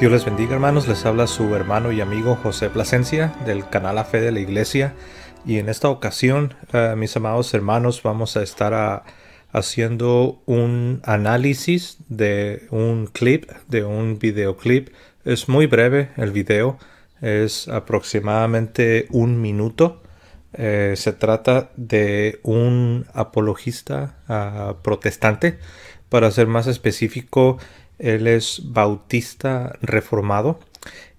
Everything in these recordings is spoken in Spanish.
Dios les bendiga hermanos, les habla su hermano y amigo José Plasencia del canal A Fe de la Iglesia y en esta ocasión, eh, mis amados hermanos, vamos a estar ah, haciendo un análisis de un clip, de un videoclip. Es muy breve el video, es aproximadamente un minuto. Eh, se trata de un apologista ah, protestante, para ser más específico, él es bautista reformado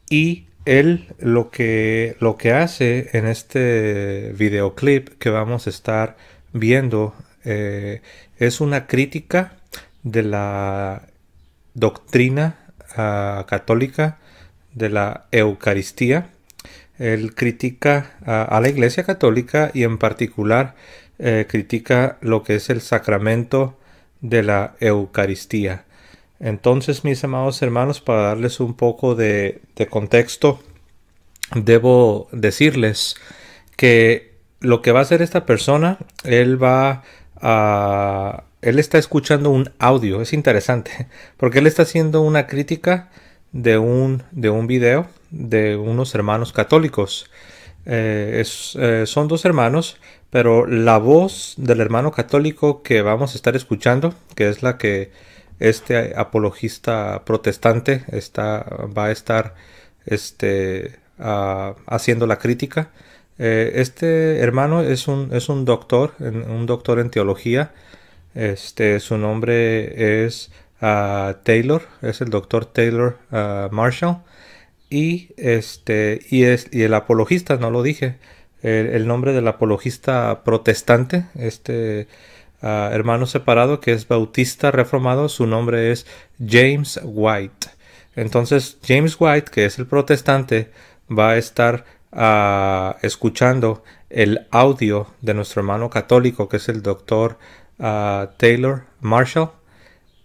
y él lo que, lo que hace en este videoclip que vamos a estar viendo eh, es una crítica de la doctrina ah, católica de la Eucaristía. Él critica a la Iglesia Católica y en particular eh, critica lo que es el sacramento de la Eucaristía. Entonces, mis amados hermanos, para darles un poco de, contexto, debo decirles que lo que va a hacer esta persona, él va a... Él está escuchando un audio, es interesante, porque él está haciendo una crítica de un, de un video de unos hermanos católicos. Eh, eh, son dos hermanos, pero la voz del hermano católico que vamos a estar escuchando, que es la que este apologista protestante está, va a estar este, haciendo la crítica. Eh, este hermano es un, es un doctor, un doctor en teología. Este, su nombre es ah, Taylor, es el doctor Taylor ah, Marshall. Y, este, y, es, y el apologista, no lo dije, el, nombre del apologista protestante, este hermano separado que es bautista reformado, su nombre es James White. Entonces James White, que es el protestante, va a estar ah, escuchando el audio de nuestro hermano católico, que es el doctor ah, Taylor Marshall,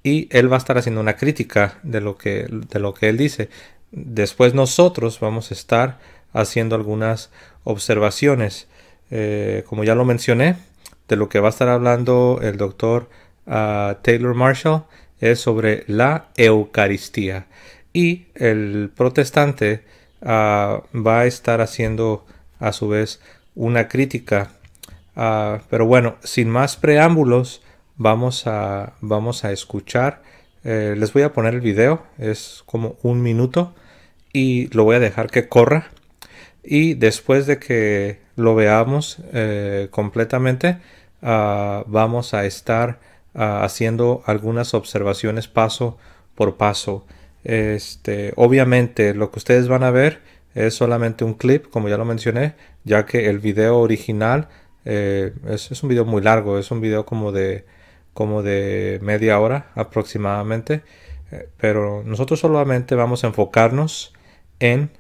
y él va a estar haciendo una crítica de lo que, de lo que él dice. Después nosotros vamos a estar haciendo algunas observaciones. Eh, como ya lo mencioné, de lo que va a estar hablando el doctor ah, Taylor Marshall es sobre la Eucaristía. Y el protestante ah, va a estar haciendo a su vez una crítica. Ah, pero bueno, sin más preámbulos, vamos a, vamos a escuchar. Eh, les voy a poner el video, es como un minuto y lo voy a dejar que corra. Y después de que lo veamos eh, completamente, Ah, vamos a estar ah, haciendo algunas observaciones paso por paso. Este, obviamente lo que ustedes van a ver es solamente un clip, como ya lo mencioné, ya que el video original eh, es, un video muy largo, es un video como de, como de media hora aproximadamente, eh, pero nosotros solamente vamos a enfocarnos en,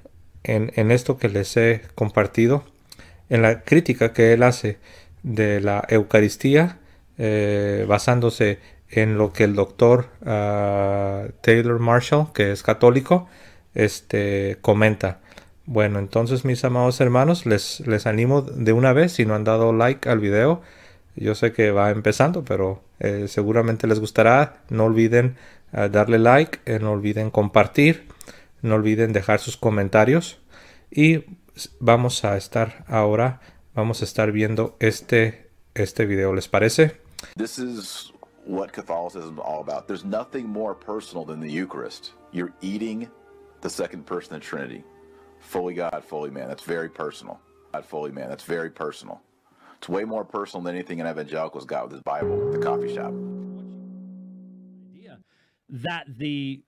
en esto que les he compartido, en la crítica que él hace de la Eucaristía, eh, basándose en lo que el doctor ah, Taylor Marshall, que es católico, este, comenta. Bueno, entonces mis amados hermanos, les, les animo de una vez, si no han dado like al video, yo sé que va empezando, pero eh, seguramente les gustará. No olviden ah, darle like, eh, no olviden compartir, no olviden dejar sus comentarios. Y vamos a estar ahora vamos a estar viendo este, este video. ¿Les parece? This is what Catholicism is all about. There's nothing more personal than the Eucharist. You're eating the second person of the Trinity. Fully God, fully man. That's very personal. God, fully man. That's very personal. It's way more personal than anything an evangelical's got with his Bible, at the coffee shop. That the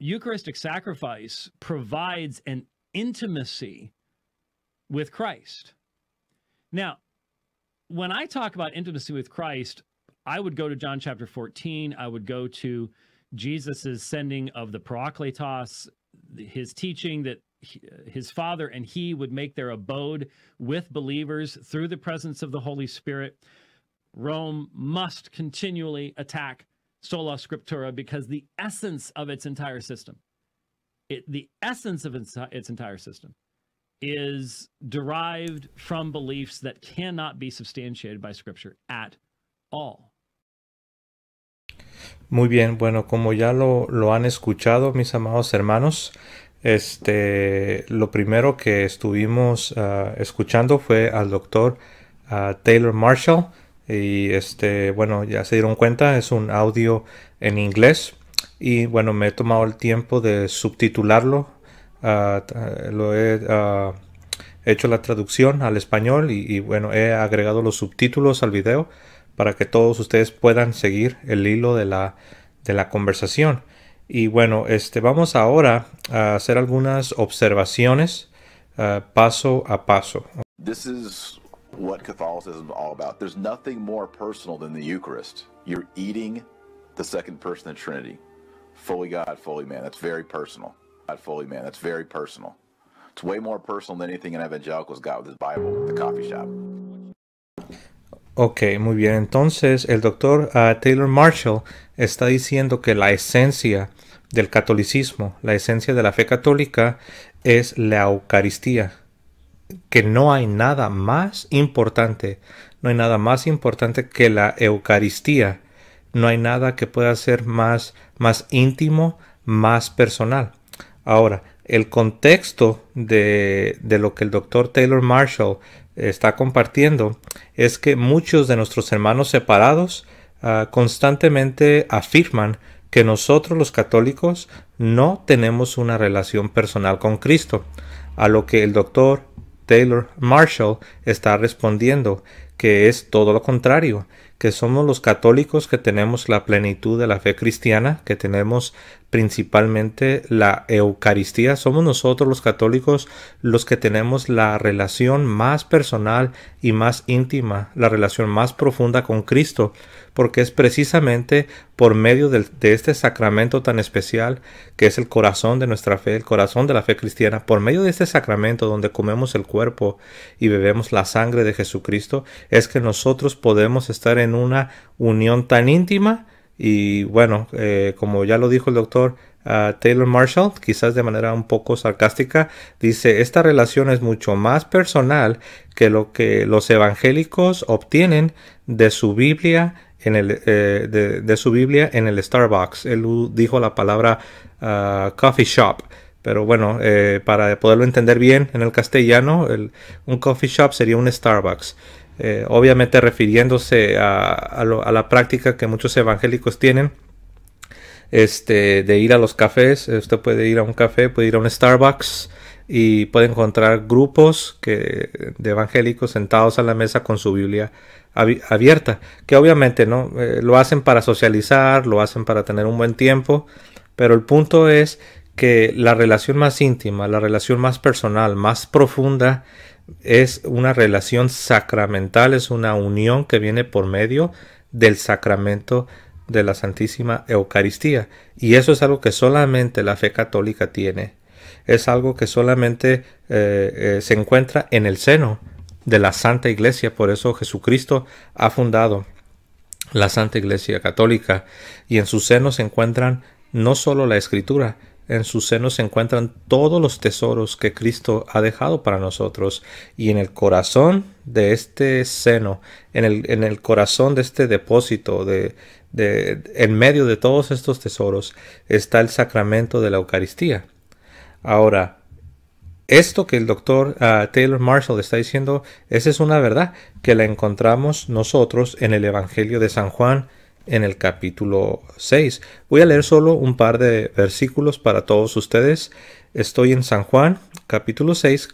Eucharistic sacrifice provides an intimacy with Christ now, when I talk about intimacy with Christ, I would go to John chapter 14. I would go to Jesus's sending of the Parakletos, his teaching that his father and he would make their abode with believers through the presence of the Holy Spirit. Rome must continually attack sola scriptura because the essence of its entire system, it, the essence of its, its entire system Muy bien, bueno, como ya lo, han escuchado, mis amados hermanos, este, lo primero que estuvimos ah, escuchando fue al doctor ah, Taylor Marshall y este, bueno, ya se dieron cuenta, es un audio en inglés y bueno, me he tomado el tiempo de subtitularlo uh, lo he uh, hecho la traducción al español y, y, bueno, he agregado los subtítulos al video para que todos ustedes puedan seguir el hilo de la, de la conversación. Y bueno, este, vamos ahora a hacer algunas observaciones ah, paso a paso. This is what Catholicism is all about. There's nothing more personal than the Eucharist. You're eating the second person of the Trinity, fully God, fully man. That's very personal. Ok, muy bien. Entonces, el doctor ah, Taylor Marshall está diciendo que la esencia del catolicismo, la esencia de la fe católica, es la Eucaristía. Que no hay nada más importante, no hay nada más importante que la Eucaristía. No hay nada que pueda ser más, más íntimo, más personal. Ahora, el contexto de, lo que el doctor Taylor Marshall está compartiendo es que muchos de nuestros hermanos separados ah, constantemente afirman que nosotros los católicos no tenemos una relación personal con Cristo, a lo que el doctor Taylor Marshall está respondiendo que es todo lo contrario, que somos los católicos que tenemos la plenitud de la fe cristiana, que tenemos principalmente la Eucaristía, somos nosotros los católicos los que tenemos la relación más personal y más íntima, la relación más profunda con Cristo, porque es precisamente por medio de, este sacramento tan especial que es el corazón de nuestra fe, el corazón de la fe cristiana, por medio de este sacramento donde comemos el cuerpo y bebemos la sangre de Jesucristo, es que nosotros podemos estar en una unión tan íntima y bueno, eh, como ya lo dijo el doctor ah, Taylor Marshall, quizás de manera un poco sarcástica, dice, esta relación es mucho más personal que lo que los evangélicos obtienen de su Biblia, el, eh, de, su Biblia en el Starbucks. Él dijo la palabra ah, coffee shop. Pero bueno, eh, para poderlo entender bien en el castellano, un coffee shop sería un Starbucks. Eh, obviamente refiriéndose a, la práctica que muchos evangélicos tienen este, de ir a los cafés. Usted puede ir a un café, puede ir a un Starbucks y puede encontrar grupos que, de evangélicos sentados a la mesa con su Biblia abierta, que obviamente no eh, lo hacen para socializar, lo hacen para tener un buen tiempo, pero el punto es que la relación más íntima, la relación más personal, más profunda, es una relación sacramental, es una unión que viene por medio del sacramento de la Santísima Eucaristía. Y eso es algo que solamente la fe católica tiene. Es algo que solamente eh, eh, se encuentra en el seno de la Santa Iglesia. Por eso Jesucristo ha fundado la Santa Iglesia Católica y en su seno se encuentran no solo la Escritura, en su seno se encuentran todos los tesoros que Cristo ha dejado para nosotros. Y en el corazón de este seno, en el, en el corazón de este depósito, de, de, en medio de todos estos tesoros, está el sacramento de la Eucaristía. Ahora, esto que el doctor ah, Taylor Marshall está diciendo, esa es una verdad que la encontramos nosotros en el Evangelio de San Juan en el capítulo 6. Voy a leer solo un par de versículos para todos ustedes. Estoy en San Juan, capítulo 6,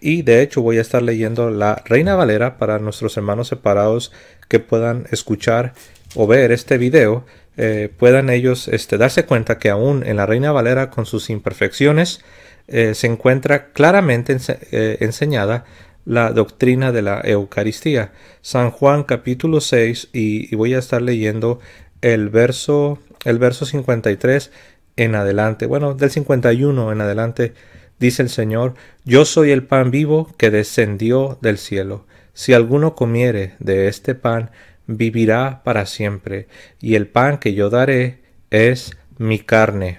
y de hecho voy a estar leyendo la Reina Valera para nuestros hermanos separados que puedan escuchar o ver este video. Eh, puedan ellos este, darse cuenta que aún en la Reina Valera con sus imperfecciones, eh, se encuentra claramente eh, enseñada la doctrina de la Eucaristía. San Juan capítulo 6 y, voy a estar leyendo el verso, el verso 53 en adelante, bueno, del 51 en adelante, dice el Señor, yo soy el pan vivo que descendió del cielo. Si alguno comiere de este pan, vivirá para siempre, y el pan que yo daré es mi carne,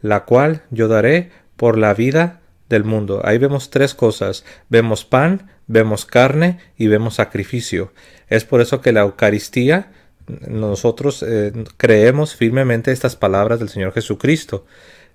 la cual yo daré por la vida del mundo. Ahí vemos tres cosas. Vemos pan, vemos carne y vemos sacrificio. Es por eso que la Eucaristía, nosotros eh, creemos firmemente estas palabras del Señor Jesucristo.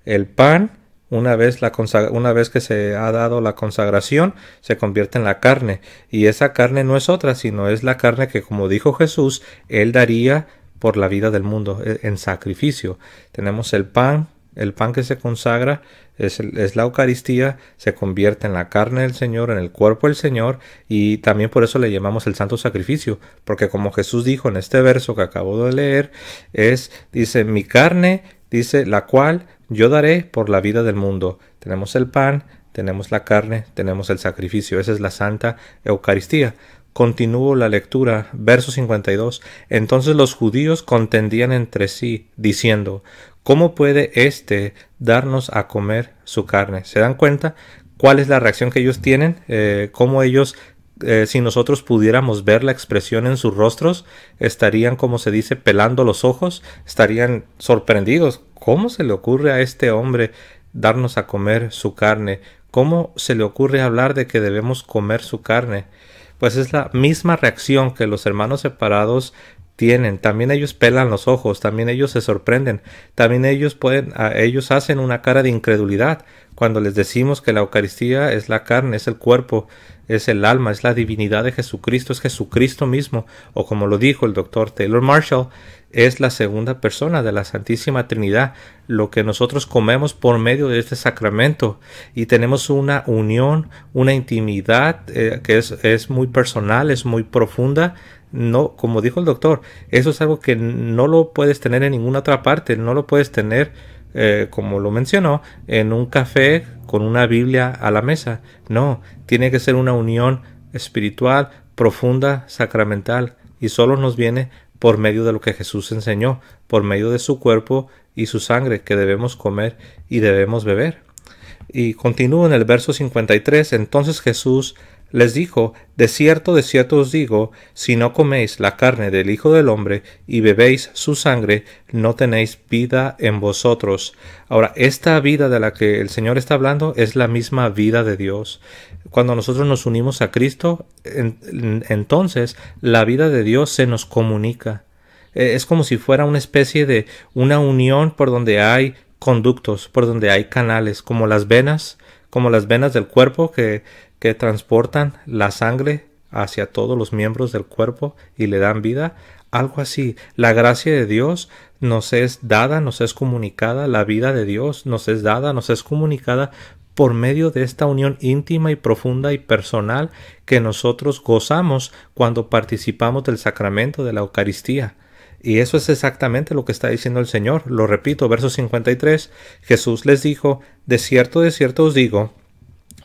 El pan, una vez, la una vez que se ha dado la consagración, se convierte en la carne. Y esa carne no es otra, sino es la carne que, como dijo Jesús, Él daría por la vida del mundo eh, en sacrificio. Tenemos el pan, el pan que se consagra es, la Eucaristía, se convierte en la carne del Señor, en el cuerpo del Señor, y también por eso le llamamos el santo sacrificio, porque como Jesús dijo en este verso que acabo de leer, es, dice, mi carne, dice, la cual yo daré por la vida del mundo. Tenemos el pan, tenemos la carne, tenemos el sacrificio, esa es la santa Eucaristía. Continúo la lectura, verso 52. Entonces los judíos contendían entre sí, diciendo, ¿cómo puede éste darnos a comer su carne? ¿Se dan cuenta cuál es la reacción que ellos tienen? Eh, ¿Cómo ellos, eh, si nosotros pudiéramos ver la expresión en sus rostros, estarían, como se dice, pelando los ojos, estarían sorprendidos. ¿Cómo se le ocurre a este hombre darnos a comer su carne? ¿Cómo se le ocurre hablar de que debemos comer su carne? pues es la misma reacción que los hermanos separados tienen. También ellos pelan los ojos, también ellos se sorprenden, también ellos pueden, ah, ellos hacen una cara de incredulidad cuando les decimos que la Eucaristía es la carne, es el cuerpo, es el alma, es la divinidad de Jesucristo, es Jesucristo mismo, o como lo dijo el doctor Taylor Marshall, es la segunda persona de la Santísima Trinidad, lo que nosotros comemos por medio de este sacramento y tenemos una unión, una intimidad eh, que es, es muy personal, es muy profunda. No, como dijo el doctor, eso es algo que no lo puedes tener en ninguna otra parte, no lo puedes tener eh, como lo mencionó, en un café con una Biblia a la mesa. No, tiene que ser una unión espiritual, profunda, sacramental, y solo nos viene por medio de lo que Jesús enseñó, por medio de su cuerpo y su sangre que debemos comer y debemos beber. Y continúo en el verso 53, entonces Jesús les dijo, De cierto, de cierto os digo, si no coméis la carne del Hijo del hombre y bebéis su sangre, no tenéis vida en vosotros. Ahora, esta vida de la que el Señor está hablando es la misma vida de Dios. Cuando nosotros nos unimos a Cristo, entonces la vida de Dios se nos comunica. E, es como si fuera una especie de una unión por donde hay conductos, por donde hay canales, como las venas, como las venas del cuerpo que que transportan la sangre hacia todos los miembros del cuerpo y le dan vida, algo así. La gracia de Dios nos es dada, nos es comunicada, la vida de Dios nos es dada, nos es comunicada por medio de esta unión íntima y profunda y personal que nosotros gozamos cuando participamos del sacramento de la Eucaristía. Y eso es exactamente lo que está diciendo el Señor. Lo repito, verso 53, Jesús les dijo, de cierto, de cierto os digo,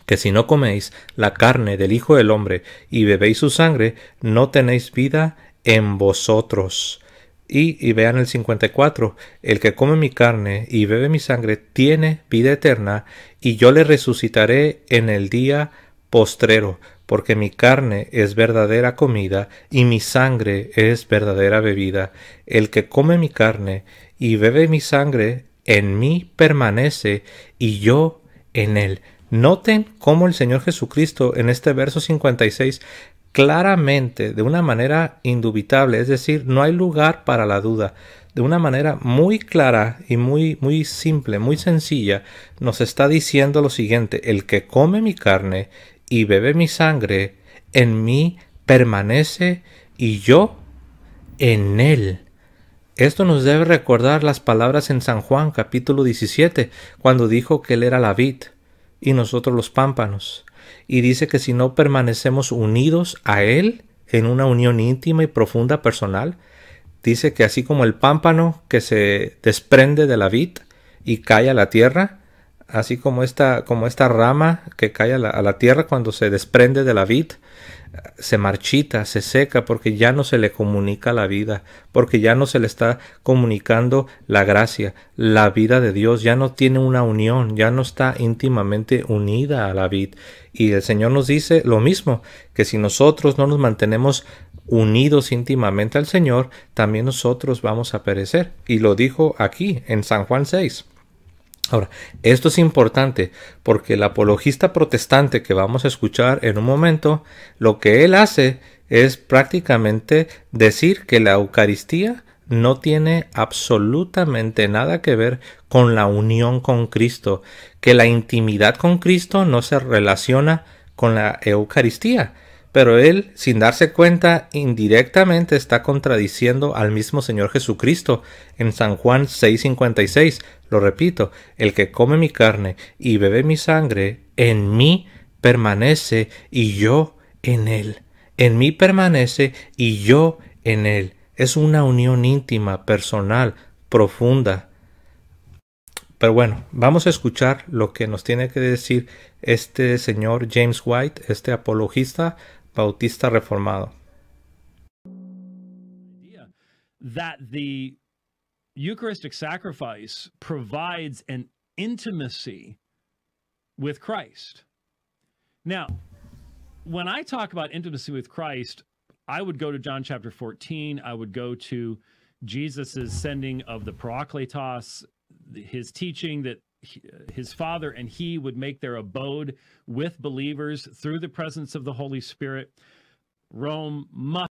que si no coméis la carne del Hijo del Hombre y bebéis su sangre, no tenéis vida en vosotros. Y, y, vean el 54, el que come mi carne y bebe mi sangre tiene vida eterna, y yo le resucitaré en el día postrero, porque mi carne es verdadera comida y mi sangre es verdadera bebida. El que come mi carne y bebe mi sangre, en mí permanece y yo en él. Noten cómo el Señor Jesucristo en este verso 56 claramente, de una manera indubitable, es decir, no hay lugar para la duda, de una manera muy clara y muy muy simple, muy sencilla, nos está diciendo lo siguiente: el que come mi carne y bebe mi sangre, en mí permanece y yo en él. Esto nos debe recordar las palabras en San Juan capítulo 17, cuando dijo que él era la vid y nosotros los pámpanos. Y dice que si no permanecemos unidos a Él en una unión íntima y profunda personal, dice que así como el pámpano que se desprende de la vid y cae a la tierra, así como esta, como esta rama que cae a la, a la tierra cuando se desprende de la vid, se marchita, se seca, porque ya no se le comunica la vida, porque ya no se le está comunicando la gracia, la vida de Dios, ya no tiene una unión, ya no está íntimamente unida a la vid. Y el Señor nos dice lo mismo, que si nosotros no nos mantenemos unidos íntimamente al Señor, también nosotros vamos a perecer. Y lo dijo aquí en San Juan 6. Ahora, esto es importante porque el apologista protestante que vamos a escuchar en un momento, lo que él hace es prácticamente decir que la Eucaristía no tiene absolutamente nada que ver con la unión con Cristo, que la intimidad con Cristo no se relaciona con la Eucaristía, pero él, sin darse cuenta, indirectamente está contradiciendo al mismo Señor Jesucristo en San Juan 6:56. Lo repito, el que come mi carne y bebe mi sangre, en mí permanece y yo en él. En mí permanece y yo en él. Es una unión íntima, personal, profunda. Pero bueno, vamos a escuchar lo que nos tiene que decir este señor James White, este apologista Bautista Reformado. That the Eucharistic sacrifice provides an intimacy with Christ. Now, when I talk about intimacy with Christ, I would go to John chapter 14. I would go to Jesus's sending of the Parakletos, his teaching that his father and he would make their abode with believers through the presence of the Holy Spirit. Rome must...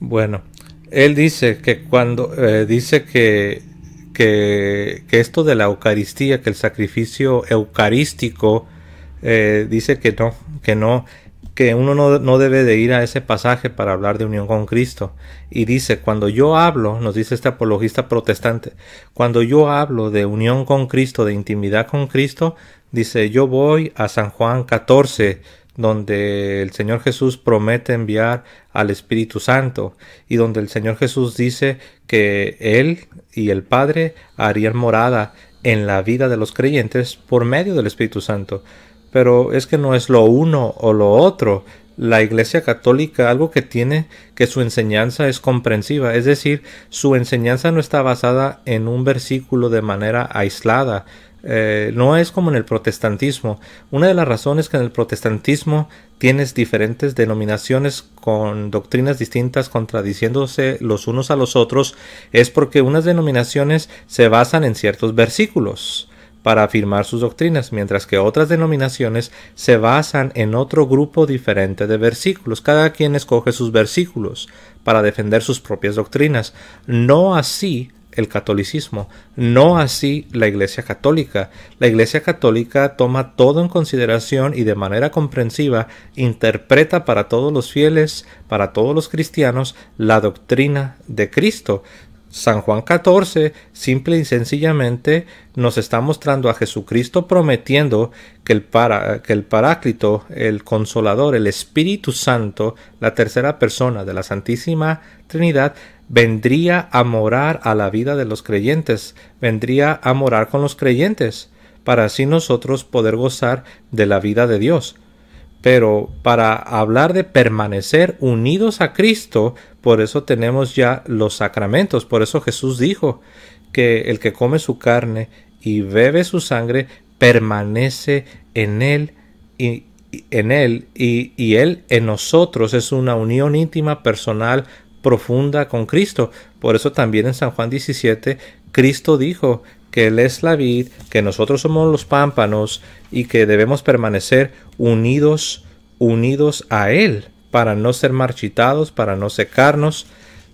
Bueno, él dice que cuando eh, dice que, que, que esto de la Eucaristía, que el sacrificio eucarístico eh, dice que no, que no que uno no, debe de ir a ese pasaje para hablar de unión con Cristo. Y dice, cuando yo hablo, nos dice este apologista protestante, cuando yo hablo de unión con Cristo, de intimidad con Cristo, dice, yo voy a San Juan 14, donde el Señor Jesús promete enviar al Espíritu Santo y donde el Señor Jesús dice que Él y el Padre harían morada en la vida de los creyentes por medio del Espíritu Santo pero es que no es lo uno o lo otro. La Iglesia Católica algo que tiene que su enseñanza es comprensiva, es decir, su enseñanza no está basada en un versículo de manera aislada, eh, no es como en el protestantismo. Una de las razones que en el protestantismo tienes diferentes denominaciones con doctrinas distintas contradiciéndose los unos a los otros es porque unas denominaciones se basan en ciertos versículos para afirmar sus doctrinas, mientras que otras denominaciones se basan en otro grupo diferente de versículos. Cada quien escoge sus versículos para defender sus propias doctrinas. No así el catolicismo, no así la Iglesia Católica. La Iglesia Católica toma todo en consideración y de manera comprensiva interpreta para todos los fieles, para todos los cristianos, la doctrina de Cristo. San Juan 14 simple y sencillamente nos está mostrando a Jesucristo prometiendo que el, que el Paráclito, el Consolador, el Espíritu Santo, la tercera persona de la Santísima Trinidad, vendría a morar a la vida de los creyentes, vendría a morar con los creyentes, para así nosotros poder gozar de la vida de Dios. Pero para hablar de permanecer unidos a Cristo, por eso tenemos ya los sacramentos. Por eso Jesús dijo que el que come su carne y bebe su sangre permanece en él y en él y, él en nosotros es una unión íntima personal profunda con Cristo. Por eso también en San Juan 17 Cristo dijo que Él es la vid, que nosotros somos los pámpanos y que debemos permanecer unidos, unidos a Él, para no ser marchitados, para no secarnos,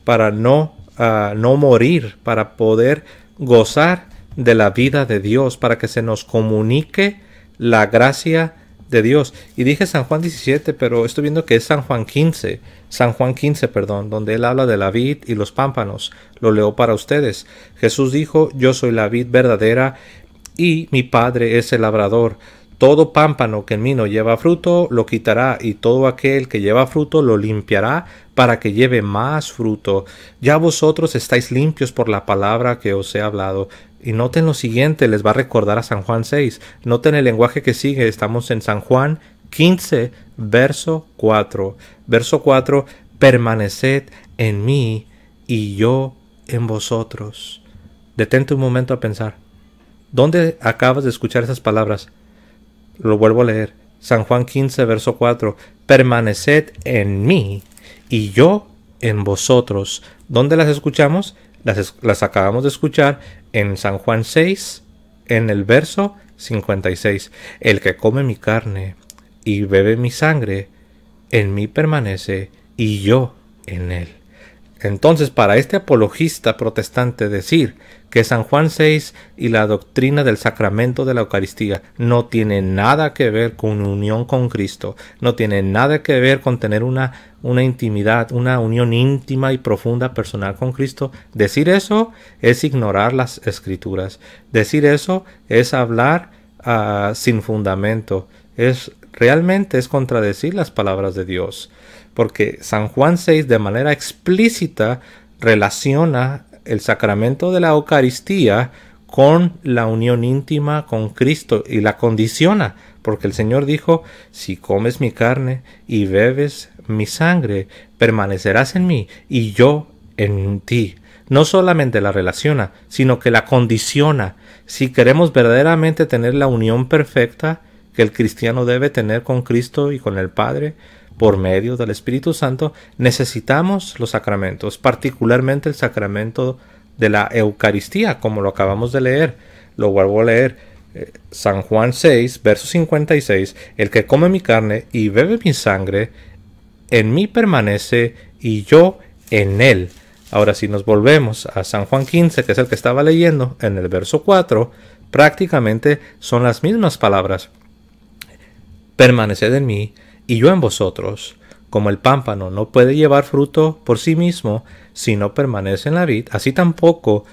para no, ah, no morir, para poder gozar de la vida de Dios, para que se nos comunique la gracia de Dios. Y dije San Juan 17, pero estoy viendo que es San Juan 15, San Juan 15, perdón, donde él habla de la vid y los pámpanos. Lo leo para ustedes. Jesús dijo, yo soy la vid verdadera y mi Padre es el labrador. Todo pámpano que en mí no lleva fruto lo quitará, y todo aquel que lleva fruto lo limpiará para que lleve más fruto. Ya vosotros estáis limpios por la palabra que os he hablado. Y noten lo siguiente, les va a recordar a San Juan 6. Noten el lenguaje que sigue, estamos en San Juan 15, verso 4. Verso 4, permaneced en mí y yo en vosotros. Detente un momento a pensar. ¿Dónde acabas de escuchar esas palabras? Lo vuelvo a leer. San Juan 15, verso 4. Permaneced en mí y yo en vosotros. ¿Dónde las escuchamos? Las, las acabamos de escuchar en San Juan 6, en el verso 56. El que come mi carne y bebe mi sangre, en mí permanece y yo en él. Entonces, para este apologista protestante decir que San Juan 6 y la doctrina del sacramento de la Eucaristía no tienen nada que ver con unión con Cristo, no tienen nada que ver con tener una, una intimidad, una unión íntima y profunda personal con Cristo. Decir eso es ignorar las escrituras. Decir eso es hablar ah, sin fundamento. Es realmente es contradecir las palabras de Dios, porque San Juan 6 de manera explícita relaciona el sacramento de la Eucaristía con la unión íntima con Cristo y la condiciona, porque el Señor dijo, si comes mi carne y bebes mi sangre, permanecerás en mí y yo en ti. No solamente la relaciona, sino que la condiciona. Si queremos verdaderamente tener la unión perfecta que el cristiano debe tener con Cristo y con el Padre, por medio del Espíritu Santo, necesitamos los sacramentos, particularmente el sacramento de la Eucaristía, como lo acabamos de leer. Lo vuelvo a leer. Eh, San Juan 6, verso 56, el que come mi carne y bebe mi sangre, en mí permanece y yo en él. Ahora, si nos volvemos a San Juan 15, que es el que estaba leyendo, en el verso 4, prácticamente son las mismas palabras. Permaneced en mí y yo en vosotros. Como el pámpano no puede llevar fruto por sí mismo si no permanece en la vid, así tampoco,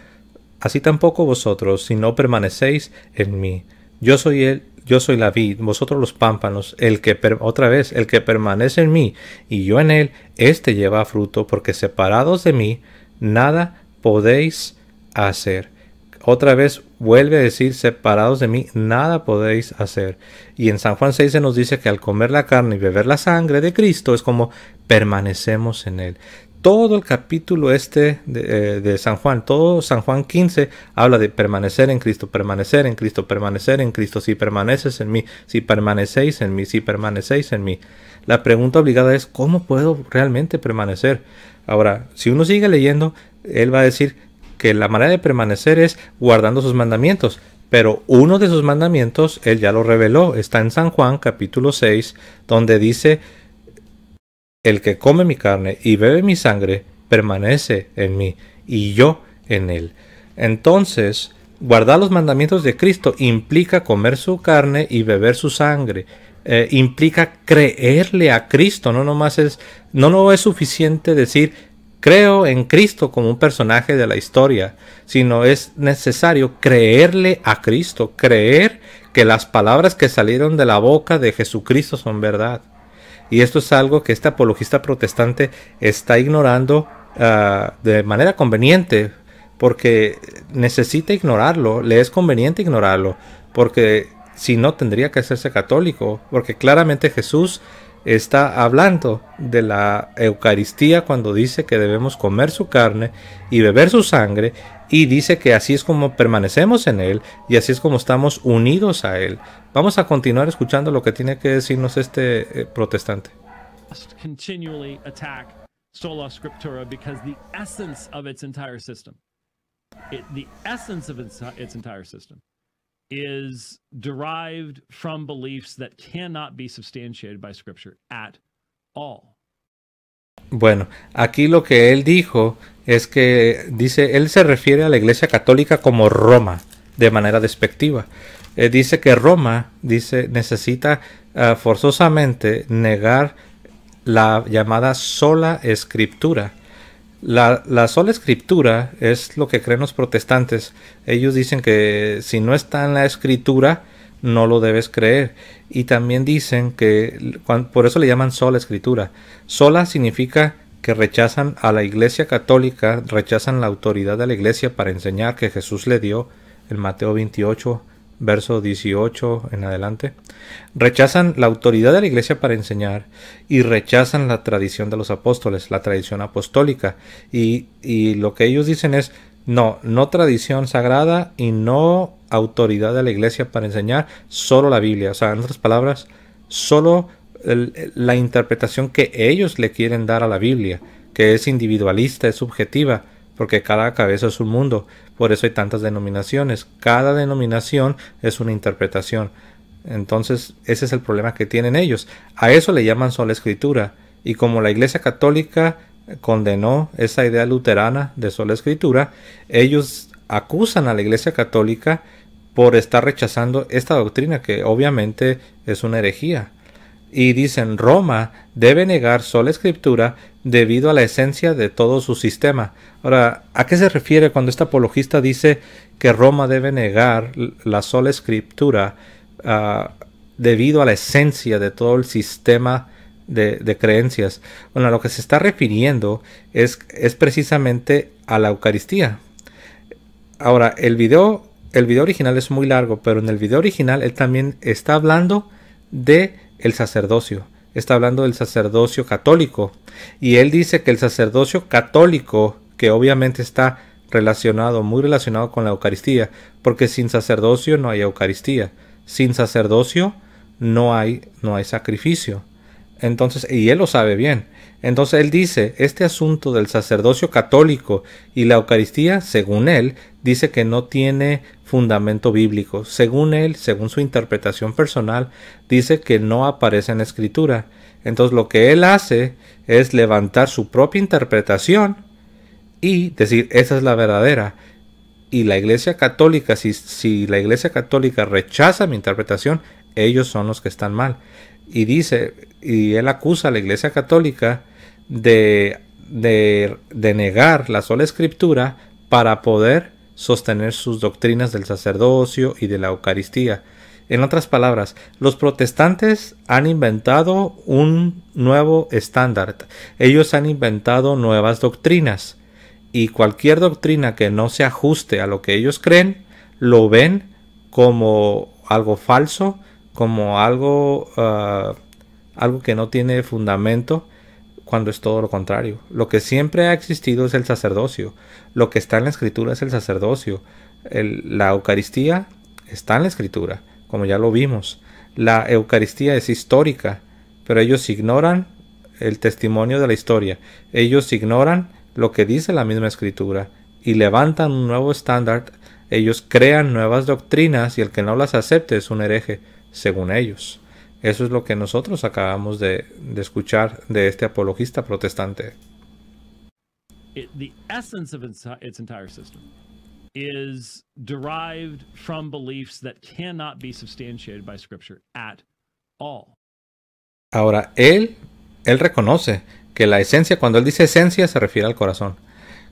así tampoco vosotros si no permanecéis en mí. Yo soy el, yo soy la vid, vosotros los pámpanos, el que otra vez, el que permanece en mí y yo en él, éste lleva fruto, porque separados de mí nada podéis hacer. Otra vez vuelve a decir, separados de mí, nada podéis hacer. Y en San Juan 6 se nos dice que al comer la carne y beber la sangre de Cristo es como permanecemos en Él. Todo el capítulo este de, eh, San Juan, todo San Juan 15 habla de permanecer en Cristo, permanecer en Cristo, permanecer en Cristo, si permaneces en mí, si permanecéis en mí, si permanecéis en mí. La pregunta obligada es, ¿cómo puedo realmente permanecer? Ahora, si uno sigue leyendo, él va a decir, que la manera de permanecer es guardando sus mandamientos. Pero uno de sus mandamientos, él ya lo reveló, está en San Juan capítulo 6, donde dice, el que come mi carne y bebe mi sangre, permanece en mí y yo en él. Entonces, guardar los mandamientos de Cristo implica comer su carne y beber su sangre. Eh, implica creerle a Cristo, no nomás es, no, no es suficiente decir creo en Cristo como un personaje de la historia, sino es necesario creerle a Cristo, creer que las palabras que salieron de la boca de Jesucristo son verdad. Y esto es algo que este apologista protestante está ignorando ah, de manera conveniente, porque necesita ignorarlo, le es conveniente ignorarlo, porque si no tendría que hacerse católico, porque claramente Jesús está hablando de la Eucaristía cuando dice que debemos comer su carne y beber su sangre y dice que así es como permanecemos en Él y así es como estamos unidos a Él. Vamos a continuar escuchando lo que tiene que decirnos este eh, protestante. Sola Scriptura bueno, aquí lo que él dijo es que dice, él se refiere a la Iglesia Católica como Roma, de manera despectiva. Eh, dice que Roma, dice, necesita ah, forzosamente negar la llamada sola escritura la, sola escritura es lo que creen los protestantes. Ellos dicen que si no está en la escritura, no lo debes creer. Y también dicen que, por eso le llaman sola escritura. Sola significa que rechazan a la Iglesia Católica, rechazan la autoridad de la Iglesia para enseñar que Jesús le dio en Mateo 28 verso 18 en adelante, rechazan la autoridad de la iglesia para enseñar y rechazan la tradición de los apóstoles, la tradición apostólica. Y, lo que ellos dicen es, no, no tradición sagrada y no autoridad de la iglesia para enseñar, solo la Biblia. O sea, en otras palabras, solo la interpretación que ellos le quieren dar a la Biblia, que es individualista, es subjetiva porque cada cabeza es un mundo, por eso hay tantas denominaciones, cada denominación es una interpretación. Entonces, ese es el problema que tienen ellos. A eso le llaman sola escritura, y como la Iglesia Católica condenó esa idea luterana de sola escritura, ellos acusan a la Iglesia Católica por estar rechazando esta doctrina que obviamente es una herejía y dicen Roma debe negar sola escritura debido a la esencia de todo su sistema. Ahora, ¿a qué se refiere cuando este apologista dice que Roma debe negar la sola escritura ah, debido a la esencia de todo el sistema de, creencias? Bueno, lo que se está refiriendo es, es precisamente a la Eucaristía. Ahora, el video, el video original es muy largo, pero en el video original él también está hablando de el sacerdocio. Está hablando del sacerdocio católico. Y él dice que el sacerdocio católico, que obviamente está relacionado, muy relacionado con la Eucaristía, porque sin sacerdocio no hay Eucaristía. Sin sacerdocio no hay, no hay sacrificio. Entonces, y él lo sabe bien. Entonces él dice, este asunto del sacerdocio católico y la Eucaristía, según él, dice que no tiene fundamento bíblico. Según él, según su interpretación personal, dice que no aparece en la escritura. Entonces lo que él hace es levantar su propia interpretación y decir, esa es la verdadera. Y la Iglesia Católica, si, la Iglesia Católica rechaza mi interpretación, ellos son los que están mal. Y dice, y él acusa a la Iglesia Católica de, de, negar la sola escritura para poder sostener sus doctrinas del sacerdocio y de la Eucaristía. En otras palabras, los protestantes han inventado un nuevo estándar. Ellos han inventado nuevas doctrinas. Y cualquier doctrina que no se ajuste a lo que ellos creen, lo ven como algo falso, como algo, ah, algo que no tiene fundamento cuando es todo lo contrario. Lo que siempre ha existido es el sacerdocio. Lo que está en la escritura es el sacerdocio. la Eucaristía está en la escritura, como ya lo vimos. La Eucaristía es histórica, pero ellos ignoran el testimonio de la historia. Ellos ignoran lo que dice la misma escritura y levantan un nuevo estándar. Ellos crean nuevas doctrinas y el que no las acepte es un hereje, según ellos. Eso es lo que nosotros acabamos de, escuchar de este apologista protestante. the essence of its, entire system is derived from beliefs that cannot be substantiated by scripture at Ahora él él reconoce que la esencia cuando él dice esencia se refiere al corazón.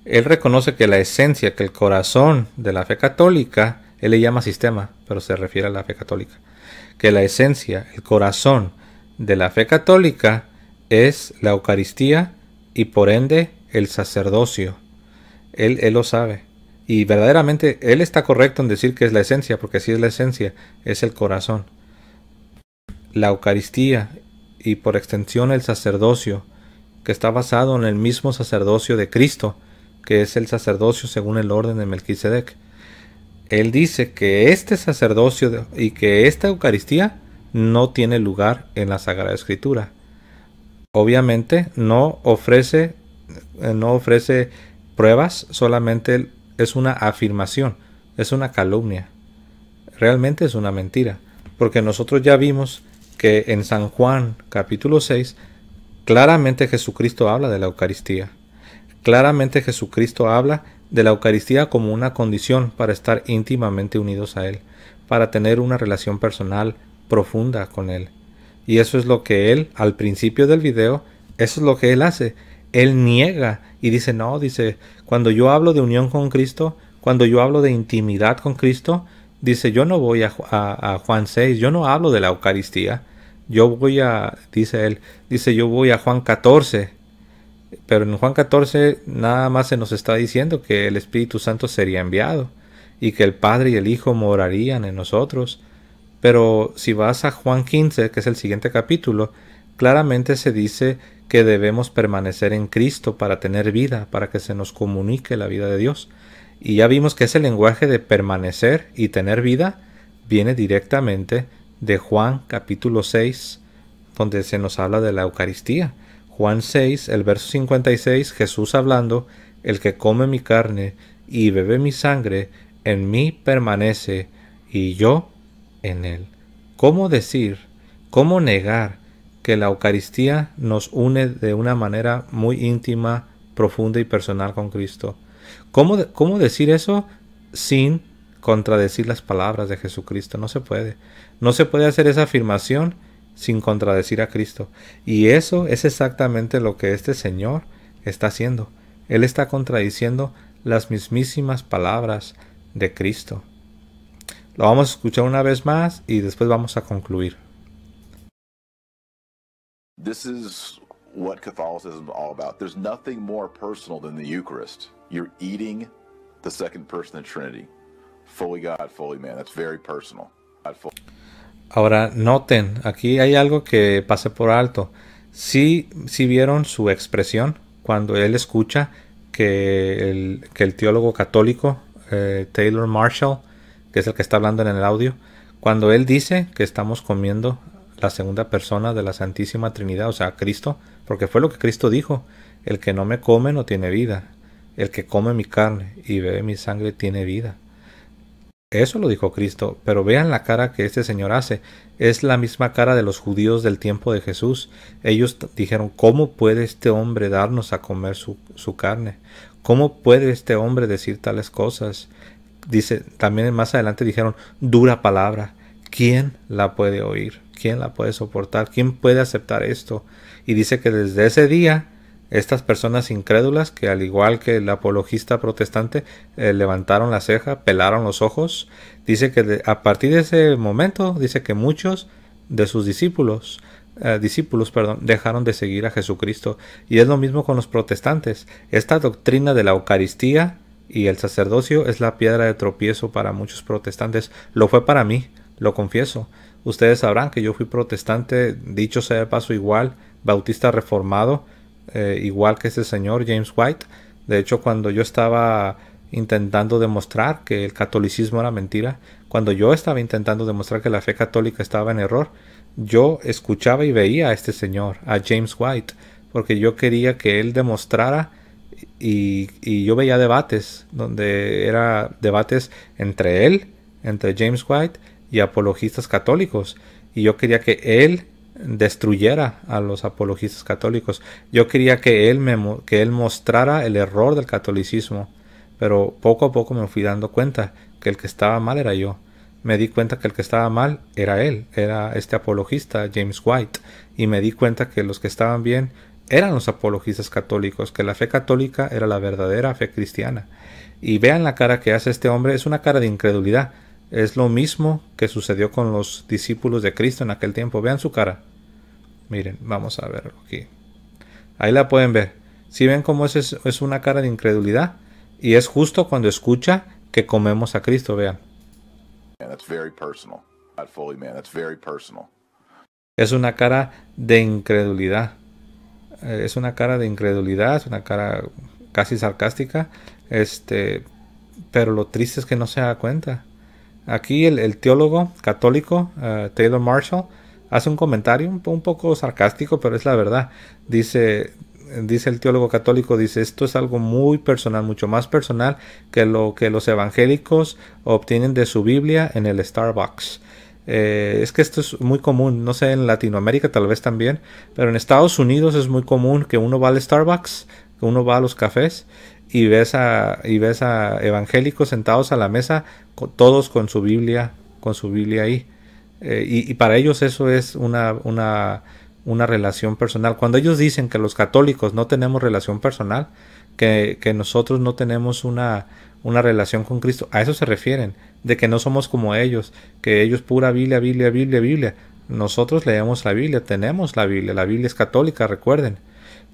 Él reconoce que la esencia, que el corazón de la fe católica, él le llama sistema, pero se refiere a la fe católica que la esencia, el corazón de la fe católica es la Eucaristía y por ende el sacerdocio. Él, él lo sabe. Y verdaderamente Él está correcto en decir que es la esencia, porque si es la esencia, es el corazón. La Eucaristía y por extensión el sacerdocio, que está basado en el mismo sacerdocio de Cristo, que es el sacerdocio según el orden de Melquisedec él dice que este sacerdocio y que esta Eucaristía no tiene lugar en la Sagrada Escritura. Obviamente no ofrece, eh, no ofrece pruebas, solamente es una afirmación, es una calumnia. Realmente es una mentira, porque nosotros ya vimos que en San Juan capítulo 6 claramente Jesucristo habla de la Eucaristía. Claramente Jesucristo habla de la Eucaristía como una condición para estar íntimamente unidos a Él, para tener una relación personal profunda con Él. Y eso es lo que Él, al principio del video, eso es lo que Él hace. Él niega y dice, no, dice, cuando yo hablo de unión con Cristo, cuando yo hablo de intimidad con Cristo, dice, yo no voy a, Juan 6, yo no hablo de la Eucaristía, yo voy a, dice él, dice, yo voy a Juan 14, pero en Juan 14 nada más se nos está diciendo que el Espíritu Santo sería enviado y que el Padre y el Hijo morarían en nosotros. Pero si vas a Juan 15, que es el siguiente capítulo, claramente se dice que debemos permanecer en Cristo para tener vida, para que se nos comunique la vida de Dios. Y ya vimos que ese lenguaje de permanecer y tener vida viene directamente de Juan capítulo 6, donde se nos habla de la Eucaristía. Juan 6, el verso 56, Jesús hablando, El que come mi carne y bebe mi sangre, en mí permanece, y yo en él. ¿Cómo decir, cómo negar que la Eucaristía nos une de una manera muy íntima, profunda y personal con Cristo? ¿Cómo, cómo decir eso sin contradecir las palabras de Jesucristo? No se puede. No se puede hacer esa afirmación sin contradecir a Cristo. Y eso es exactamente lo que este Señor está haciendo. Él está contradiciendo las mismísimas palabras de Cristo. Lo vamos a escuchar una vez más y después vamos a concluir. This is what Catholicism is all about. There's nothing more personal than the Eucharist. You're eating the second person of the Trinity, fully God, fully man. That's very personal. Ahora, noten, aquí hay algo que pase por alto. Si si vieron su expresión cuando él escucha que el, que el teólogo católico eh, Taylor Marshall, que es el que está hablando en el audio, cuando él dice que estamos comiendo la segunda persona de la Santísima Trinidad, o sea, Cristo, porque fue lo que Cristo dijo, el que no me come no tiene vida, el que come mi carne y bebe mi sangre tiene vida. Eso lo dijo Cristo, pero vean la cara que este señor hace. Es la misma cara de los judíos del tiempo de Jesús. Ellos dijeron, ¿cómo puede este hombre darnos a comer su, carne? ¿Cómo puede este hombre decir tales cosas? Dice, también más adelante dijeron, dura palabra. ¿Quién la puede oír? ¿Quién la puede soportar? ¿Quién puede aceptar esto? Y dice que desde ese día estas personas incrédulas, que al igual que el apologista protestante, eh, levantaron la ceja, pelaron los ojos, dice que a partir de ese momento, dice que muchos de sus discípulos, eh, discípulos, perdón, dejaron de seguir a Jesucristo. Y es lo mismo con los protestantes. Esta doctrina de la Eucaristía y el sacerdocio es la piedra de tropiezo para muchos protestantes. Lo fue para mí, lo confieso. Ustedes sabrán que yo fui protestante, dicho sea de paso igual, bautista reformado, eh, igual que ese señor James White. De hecho, cuando yo estaba intentando demostrar que el catolicismo era mentira, cuando yo estaba intentando demostrar que la fe católica estaba en error, yo escuchaba y veía a este señor, a James White, porque yo quería que él demostrara y, y yo veía debates, donde era debates entre él, entre James White y apologistas católicos, y yo quería que él destruyera a los apologistas católicos. Yo quería que él, me, que él mostrara el error del catolicismo, pero poco a poco me fui dando cuenta que el que estaba mal era yo. Me di cuenta que el que estaba mal era él, era este apologista, James White, y me di cuenta que los que estaban bien eran los apologistas católicos, que la fe católica era la verdadera fe cristiana. Y vean la cara que hace este hombre, es una cara de incredulidad. Es lo mismo que sucedió con los discípulos de Cristo en aquel tiempo. Vean su cara. Miren, vamos a verlo aquí. Ahí la pueden ver. Si ven cómo es, es una cara de incredulidad. Y es justo cuando escucha que comemos a Cristo, vean. Es una cara de incredulidad. Eh, es una cara de incredulidad, es una cara casi sarcástica. Este, pero lo triste es que no se da cuenta. Aquí el, teólogo católico eh, Taylor Marshall hace un comentario un, poco sarcástico, pero es la verdad. Dice, dice el teólogo católico, dice, esto es algo muy personal, mucho más personal que lo que los evangélicos obtienen de su Biblia en el Starbucks. Eh, es que esto es muy común, no sé, en Latinoamérica tal vez también, pero en Estados Unidos es muy común que uno va al Starbucks, que uno va a los cafés y ves a, y ves a evangélicos sentados a la mesa, todos con su Biblia, con su Biblia ahí. Eh, y, para ellos eso es una, una, una, relación personal. Cuando ellos dicen que los católicos no tenemos relación personal, que, que nosotros no tenemos una, una relación con Cristo. A eso se refieren, de que no somos como ellos, que ellos pura Biblia, Biblia, Biblia, Biblia. Nosotros leemos la Biblia, tenemos la Biblia, la Biblia es católica, recuerden.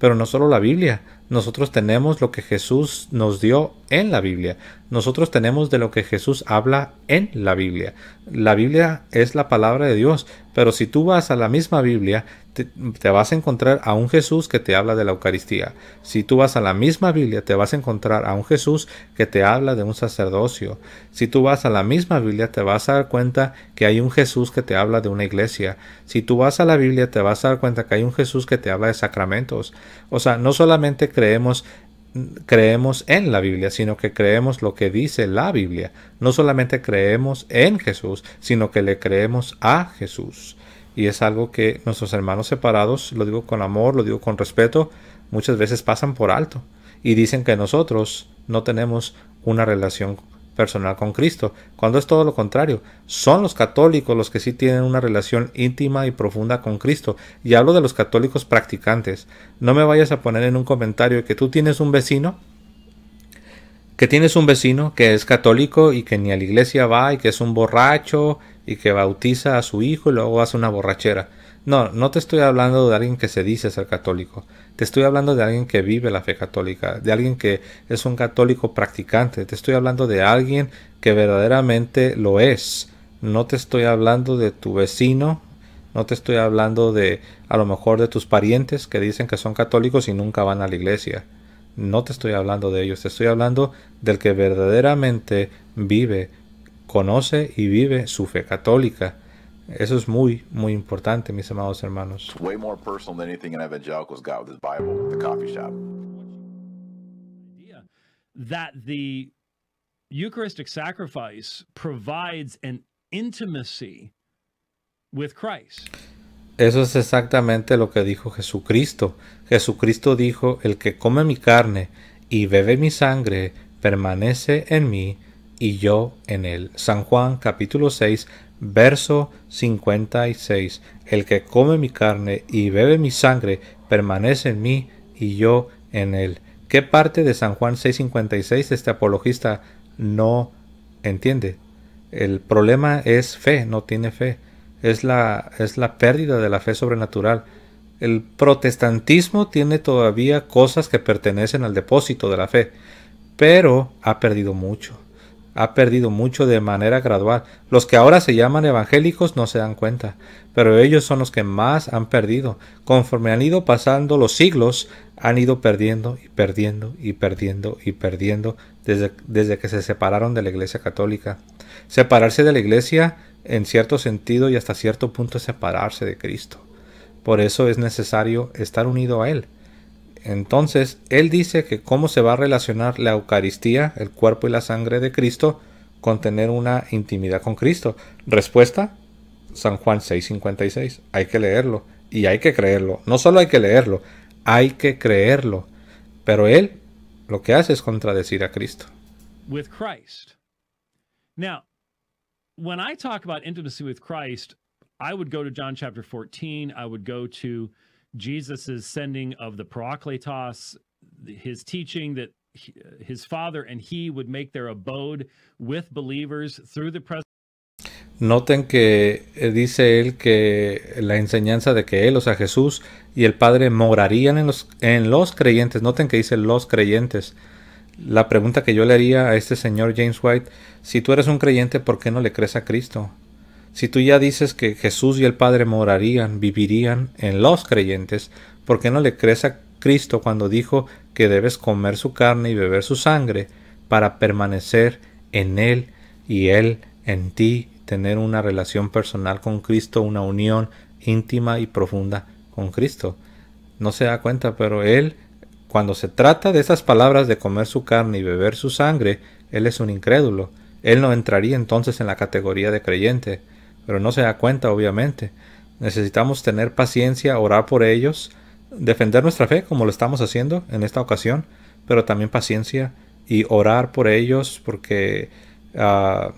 Pero no solo la Biblia, nosotros tenemos lo que Jesús nos dio en la Biblia. Nosotros tenemos de lo que Jesús habla en la Biblia. La Biblia es la palabra de Dios, pero si tú vas a la misma Biblia te, vas a encontrar a un Jesús que te habla de la Eucaristía. Si tú vas a la misma Biblia, te vas a encontrar a un Jesús que te habla de un sacerdocio. Si tú vas a la misma Biblia, te vas a dar cuenta que hay un Jesús que te habla de una iglesia. Si tú vas a la Biblia, te vas a dar cuenta que hay un Jesús que te habla de sacramentos. O sea, no solamente creemos creemos en la Biblia, sino que creemos lo que dice la Biblia. No solamente creemos en Jesús, sino que le creemos a Jesús y es algo que nuestros hermanos separados, lo digo con amor, lo digo con respeto, muchas veces pasan por alto y dicen que nosotros no tenemos una relación personal con Cristo, cuando es todo lo contrario. Son los católicos los que sí tienen una relación íntima y profunda con Cristo. Y hablo de los católicos practicantes. No me vayas a poner en un comentario que tú tienes un vecino, que tienes un vecino que es católico y que ni a la iglesia va y que es un borracho y que bautiza a su hijo y luego hace una borrachera. No, no te estoy hablando de alguien que se dice ser católico. Te estoy hablando de alguien que vive la fe católica, de alguien que es un católico practicante. Te estoy hablando de alguien que verdaderamente lo es. No te estoy hablando de tu vecino, no te estoy hablando de a lo mejor de tus parientes que dicen que son católicos y nunca van a la iglesia. No te estoy hablando de ellos, te estoy hablando del que verdaderamente vive conoce y vive su fe católica. Eso es muy, muy importante, mis amados hermanos. That the Eucharistic sacrifice provides an intimacy with Christ. Eso es exactamente lo que dijo Jesucristo. Jesucristo dijo, el que come mi carne y bebe mi sangre, permanece en mí y yo en él. San Juan capítulo 6, verso 56. El que come mi carne y bebe mi sangre permanece en mí y yo en él. ¿Qué parte de San Juan 6:56 este apologista no entiende? El problema es fe, no tiene fe. Es la, es la pérdida de la fe sobrenatural. El protestantismo tiene todavía cosas que pertenecen al depósito de la fe, pero ha perdido mucho ha perdido mucho de manera gradual. Los que ahora se llaman evangélicos no se dan cuenta, pero ellos son los que más han perdido. Conforme han ido pasando los siglos, han ido perdiendo y perdiendo y perdiendo y perdiendo desde, desde que se separaron de la Iglesia Católica. Separarse de la Iglesia, en cierto sentido y hasta cierto punto, es separarse de Cristo. Por eso es necesario estar unido a Él entonces, él dice que cómo se va a relacionar la Eucaristía, el cuerpo y la sangre de Cristo, con tener una intimidad con Cristo. Respuesta, San Juan 6:56. Hay que leerlo y hay que creerlo. No solo hay que leerlo, hay que creerlo. Pero él lo que hace es contradecir a Cristo. Christ. Now, when I talk about intimacy with Christ, I would go to John chapter 14, I would go to Jesus's sending of the his teaching that Noten que eh, dice él que la enseñanza de que él, o sea Jesús y el Padre morarían en los, en los creyentes. Noten que dice los creyentes. La pregunta que yo le haría a este señor James White, si tú eres un creyente, ¿por qué no le crees a Cristo? Si tú ya dices que Jesús y el Padre morarían, vivirían en los creyentes, ¿por qué no le crees a Cristo cuando dijo que debes comer su carne y beber su sangre para permanecer en Él y Él en ti, tener una relación personal con Cristo, una unión íntima y profunda con Cristo? No se da cuenta, pero Él, cuando se trata de esas palabras de comer su carne y beber su sangre, Él es un incrédulo. Él no entraría entonces en la categoría de creyente pero no se da cuenta, obviamente. Necesitamos tener paciencia, orar por ellos, defender nuestra fe, como lo estamos haciendo en esta ocasión, pero también paciencia y orar por ellos, porque ah,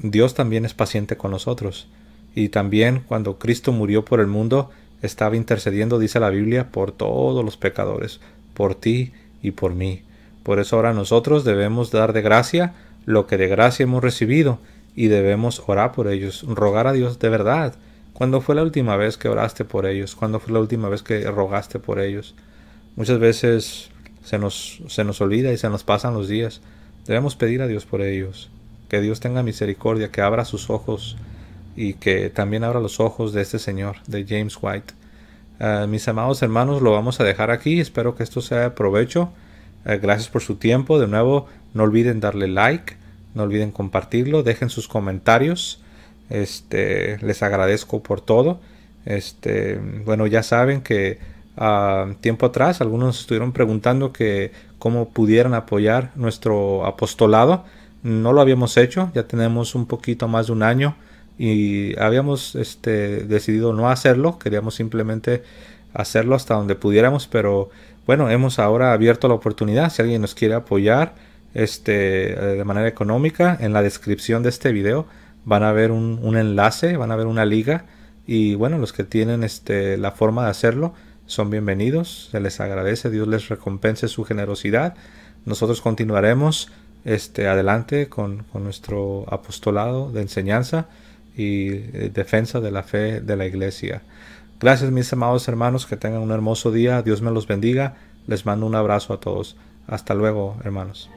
Dios también es paciente con nosotros. Y también cuando Cristo murió por el mundo, estaba intercediendo, dice la Biblia, por todos los pecadores, por ti y por mí. Por eso ahora nosotros debemos dar de gracia lo que de gracia hemos recibido y debemos orar por ellos, rogar a Dios de verdad. ¿Cuándo fue la última vez que oraste por ellos? ¿Cuándo fue la última vez que rogaste por ellos? Muchas veces se nos, se nos olvida y se nos pasan los días. Debemos pedir a Dios por ellos. Que Dios tenga misericordia, que abra sus ojos y que también abra los ojos de este señor, de James White. Ah, mis amados hermanos, lo vamos a dejar aquí. Espero que esto sea de provecho. Ah, gracias por su tiempo. De nuevo, no olviden darle like no olviden compartirlo, dejen sus comentarios. Este, les agradezco por todo. Este, bueno, ya saben que a ah, tiempo atrás algunos estuvieron preguntando que cómo pudieran apoyar nuestro apostolado. No lo habíamos hecho, ya tenemos un poquito más de un año y habíamos este, decidido no hacerlo, queríamos simplemente hacerlo hasta donde pudiéramos, pero bueno, hemos ahora abierto la oportunidad, si alguien nos quiere apoyar, este, eh, de manera económica. En la descripción de este video van a ver un, enlace, van a ver una liga. Y bueno, los que tienen este, la forma de hacerlo son bienvenidos, se les agradece, Dios les recompense su generosidad. Nosotros continuaremos este, adelante con, nuestro apostolado de enseñanza y eh, defensa de la fe de la iglesia. Gracias mis amados hermanos, que tengan un hermoso día, Dios me los bendiga, les mando un abrazo a todos. Hasta luego, hermanos.